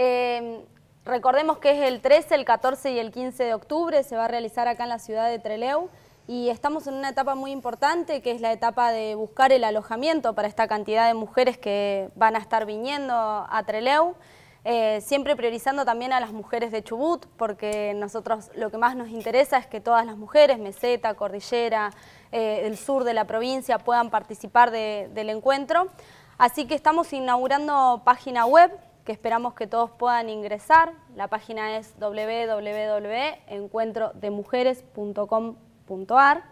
Em, recordemos que es el 13, el 14 y el 15 de octubre, se va a realizar acá en la ciudad de Treleu y estamos en una etapa muy importante que es la etapa de buscar el alojamiento para esta cantidad de mujeres que van a estar viniendo a Treleu. Eh, siempre priorizando también a las mujeres de Chubut, porque nosotros lo que más nos interesa es que todas las mujeres, meseta, cordillera, el eh, del sur de la provincia, puedan participar del encuentro. Así que estamos inaugurando página web que esperamos que todos puedan ingresar. La página es www.encuentrodemujeres.com.ar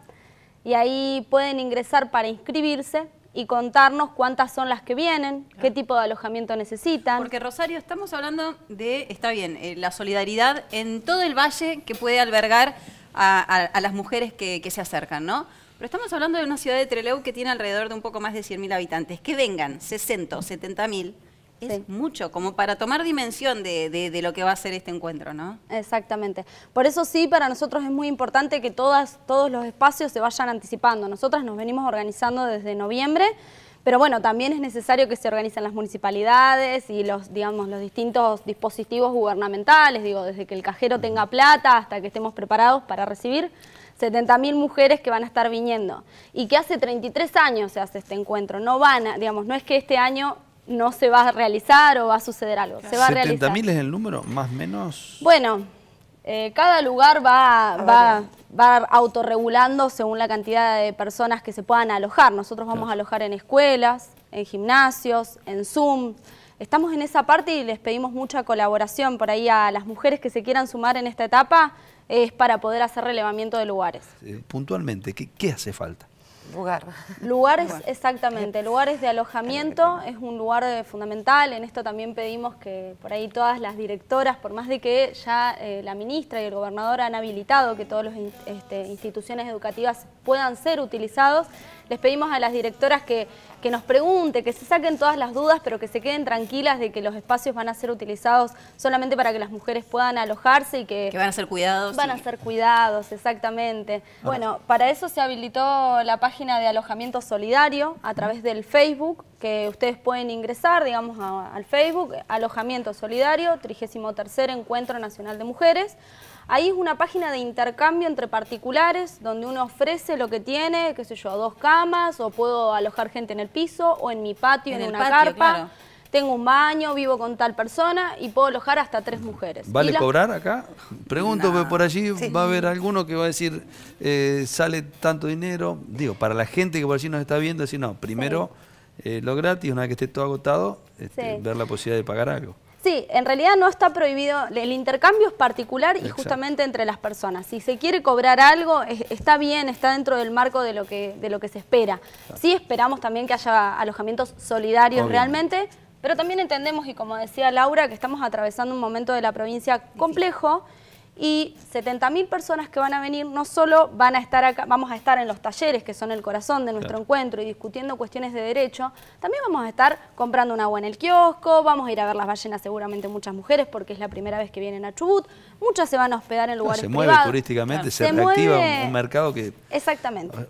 y ahí pueden ingresar para inscribirse y contarnos cuántas son las que vienen, qué tipo de alojamiento necesitan. Porque Rosario, estamos hablando de, está bien, eh, la solidaridad en todo el valle que puede albergar a, las mujeres que, se acercan, ¿no? Pero estamos hablando de una ciudad de Trelew que tiene alrededor de un poco más de 100.000 habitantes. Que vengan 60 o 70.000 es mucho, como para tomar dimensión de, de, lo que va a ser este encuentro, ¿no? Exactamente. Por eso sí, para nosotros es muy importante que todas, todos los espacios se vayan anticipando. Nosotras nos venimos organizando desde noviembre, pero bueno, también es necesario que se organicen las municipalidades y los, digamos, los distintos dispositivos gubernamentales, digo, desde que el cajero tenga plata hasta que estemos preparados para recibir 70.000 mujeres que van a estar viniendo. Y que hace 33 años se hace este encuentro. No van, digamos, no es que este año no se va a realizar o va a suceder algo. Se va es el número, más o menos? Bueno, eh, cada lugar va, va, va, autorregulando según la cantidad de personas que se puedan alojar. Nosotros vamos a alojar en escuelas, en gimnasios, en Zoom. Estamos en esa parte y les pedimos mucha colaboración por ahí a las mujeres que se quieran sumar en esta etapa, es para poder hacer relevamiento de lugares. puntualmente, ¿qué, ¿qué hace falta? Lugar. Lugares, exactamente, lugares de alojamiento es un lugar eh, fundamental, en esto también pedimos que por ahí todas las directoras, por más de que ya eh, la ministra y el gobernador han habilitado que todas las este, instituciones educativas puedan ser utilizados, les pedimos a las directoras que que nos pregunte, que se saquen todas las dudas, pero que se queden tranquilas de que los espacios van a ser utilizados solamente para que las mujeres puedan alojarse y que... Que van a ser cuidados. Van a ser cuidados, exactamente. bueno, para eso se habilitó la página de alojamiento solidario a través del Facebook que ustedes pueden ingresar, digamos, al Facebook, Alojamiento Solidario, 33 Encuentro Nacional de Mujeres. Ahí es una página de intercambio entre particulares, donde uno ofrece lo que tiene, qué sé yo, dos camas, o puedo alojar gente en el piso, o en mi patio, en, una carpa. Tengo un baño, vivo con tal persona y puedo alojar hasta tres mujeres. ¿Vale cobrar acá? Pregunto, pues, por allí va a haber alguno que va a decir, eh, sale tanto dinero. Digo, para la gente que por allí nos está viendo, decir, no, primero... Eh, lo gratis, una vez que esté todo agotado, este, ver la posibilidad de pagar algo. Sí, en realidad no está prohibido, el intercambio es particular y justamente entre las personas. Si se quiere cobrar algo, está bien, está dentro del marco de lo que, de lo que se espera. Sí esperamos también que haya alojamientos solidarios realmente, pero también entendemos, y como decía Laura, que estamos atravesando un momento de la provincia complejo y 70.000 personas que van a venir no solo van a estar acá, vamos a estar en los talleres que son el corazón de nuestro encuentro y discutiendo cuestiones de derecho, también vamos a estar comprando un agua en el kiosco, vamos a ir a ver las ballenas seguramente muchas mujeres porque es la primera vez que vienen a Chubut, muchas se van a hospedar en lugares se privados. se mueve turísticamente, se, reactiva un mercado que... Exactamente.